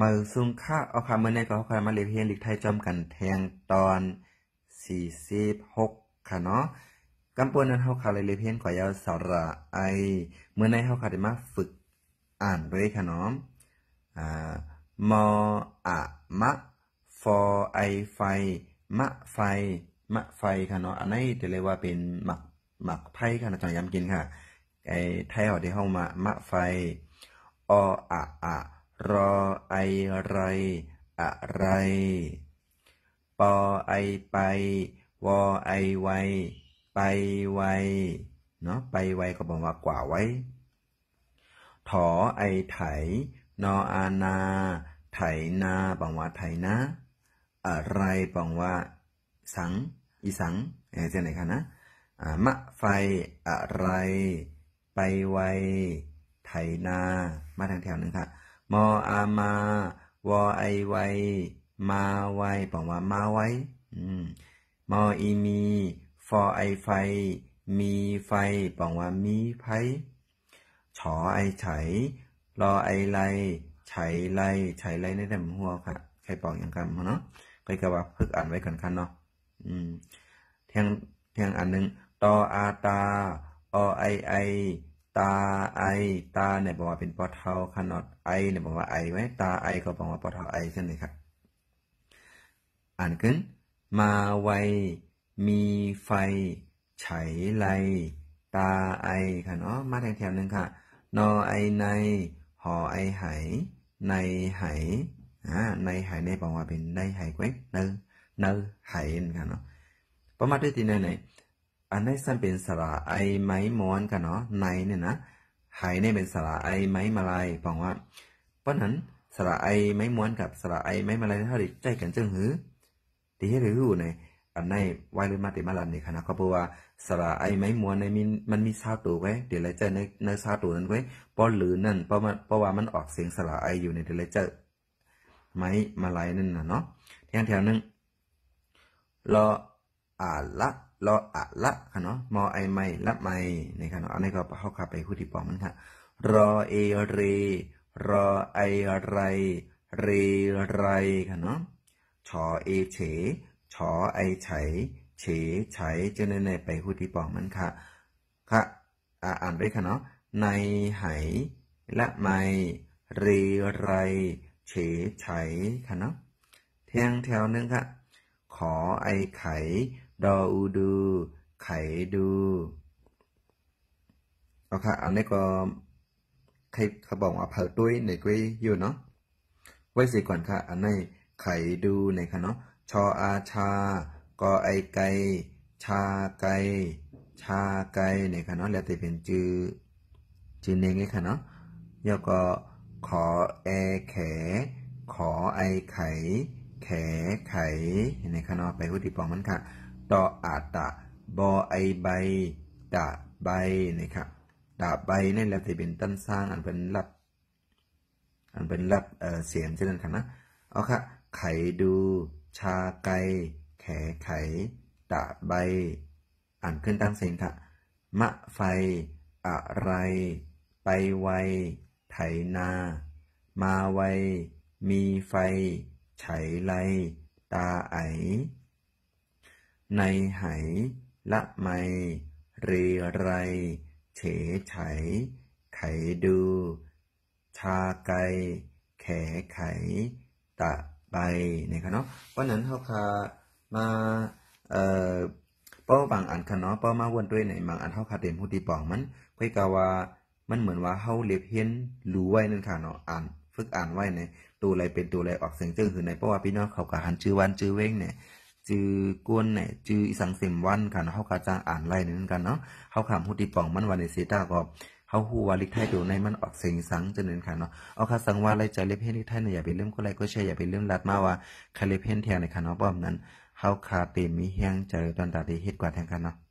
มือซุงค่าเอาคำมือในก็เอาคำมาเลียเฮียนลิกไทยจอมกันแทงตอนสี่สิบหกค่ะเนาะกำปวนนั้นเฮาขาเลยเลียเฮียนขอยาวสาระไอเมื่อในเขาขาไดมาฝึกอ่านด้วยค่ะเนาะอ่ามออะมะฟอไอไฟ มะไฟมะไฟค่ะเนาะอันนี้จะเรียกว่าเป็นหมักหมักไพ่ค่ะนะจังย้ำกินค่ะไอไทยเขาที่เข้ามามะไฟออะอะรอไอไรอะไร ปอไอไปวอไอไวไปไว เนาะไปไวก็บอกว่ากว่าไว้ถอไอไถ นออานาไถนาบอกว่าไถนาอะไรบอกว่าสังอีสังเอเจนไหนคะนะมะไฟอะไรไปไวไถนามาทางแถวหนึ่งค่ะมออามาวอไอไวมาไวบอกว่ามาไวมออีมีฟอไอไฟมีไฟบอกว่ามีไฟฉอไอไฉรอไอไลไฉไลไฉไลในแต่หัวค่ะใครบอกอย่างกันเนาะก็ก็ะว่าพึกอ่านไว้ก่อนคันเนาะเทียงเทียงอันหนึ่งตออาตาอไอไอตาไอตาเนี่ยบอกว่าเป็นปอเทาขนาดไอเนี่ยบอกว่าไอไว้ตาไอก็บอกว่าปอเทาไอใช่ไหมครับอ่านขึ้นมาไวมีไฟไฉไลตาไอค่ะเนาะมาแถวๆนึงค่ะนอไอในหอไอไหในไหอ่าในไหในบอกว่าเป็นในไหเว้ยเนอเนอไหยค่ะเนาะประมาณด้วยตีไหนไหนอันนี้สั้นเป็นสระไอไม้ม้อนกันเนาะในเนี่ยนะหายเนี่ยเป็นสระไอไม้มาลายบอกว่า เพราะนั้นสระไอไม้ม้วนกับสระไอไม้มาลายเท่าใจกันจึงหือที่ให้รู้ในอันในวายรุ่มาติมาลันนี่คณะก็เพราะว่าสระไอไม้ม้วนในมีมันมีซาตัวไว้เดี๋ยวเราจะในในซาตัวนั้นไว้ป้อหรือนั่นเพราะมันเพราะว่ามันออกเสียงสระไออยู่ในเดี๋ยวเราจะไม้มาลายนั่นนะเนาะแถวแถวนึงรออ่านละรออะละค่ะเนาะ มอไอไม่ละไม่ในคะเนาะ อันนี้ก็เข้าขับไปคู่ที่ปองมันค่ะรอเอเรรอไอไรเรไรค่ะเนาะชอเอเฉชอไอไฉเฉไฉะจนในไปคู่ที่ปองมันค่ะค่ะอ่านด้วยค่ะเนาะในไหละไม่เรไรเฉไฉค่ะเนาะเทียงแถวนึงค่ะ ขอไอไขดออูดูไขดูเอาค่ะอันนี้ก็ใครเขาบอกว่าเผาตุ้ยในกุ้ยอยู่เนาะ ไว้สิก่อนค่ะ อันนี้ไขดูในค่ะเนาะ ชออาชา กอไอไก ชาไกชาไกในค่ะเนาะ แล้วแต่เป็นจือจือเนงไงค่ะเนาะแล้วก็ขอแอแข ขอไอไข แขไขในค่ะเนาะ ไปพูดที่ปองมันค่ะตออาตะบอไอใบตะใบนะครับตะใบนี่แหละจะเป็นต้นสร้างอันเป็นรับ อันเป็นรับเสียงเช่นนั้นครับนะเอาค่ะไขดูชาไกแขไขตะใบอ่านขึ้นตั้งเสียงค่ะมะไฟอะไรไปไวไถนามาไวมีไฟไฉไลตาไอในไหละไมเรไรเฉไฉไขดู ชาไกแขไขตะไปนะครับเนาะเพราะนั้นเขาคามาเอ่อเป้าบางอันค่ะเนาะเป้ามาวนด้วยไหนบางอันเขาคาเต็มหูตีปองมันคุยกาว่ามันเหมือนว่าเขาเล็บเห็นรู้ไว้นั่นค่ะเนาะอ่าน ฝึกอ่านไว้ในตัวอะไรเป็นตัวอะไรออกเสียงจึงคือในเพราะว่าพี่น้องเขากะหันชื่อวันชื่อเว้งเนี่ยจือกวนเนี่ยจืออีสังสิมวันกันเขากาจงอ่านไล่นึนกันเนาะเขาขามหู้ติป่องมันวันในเสตาก็เขาหู้วาลิกไทยอยู่ในมันออกเสียงสังจะเน่นค่ะเนาะเอาค่ะสังว่าไล่ใจเล็บเฮนทีิไทยเนี่ยอย่าไปเริ่มก็ไล่ก็ใช่อย่าไปเริ่มรัดมาว่าครเล็บเฮนแทงในค่ะเนาะป้อมนั้นเขาคาเต็มมีเฮงใจตอนตาที่เฮ็ดกว่าแทงกันเนาะ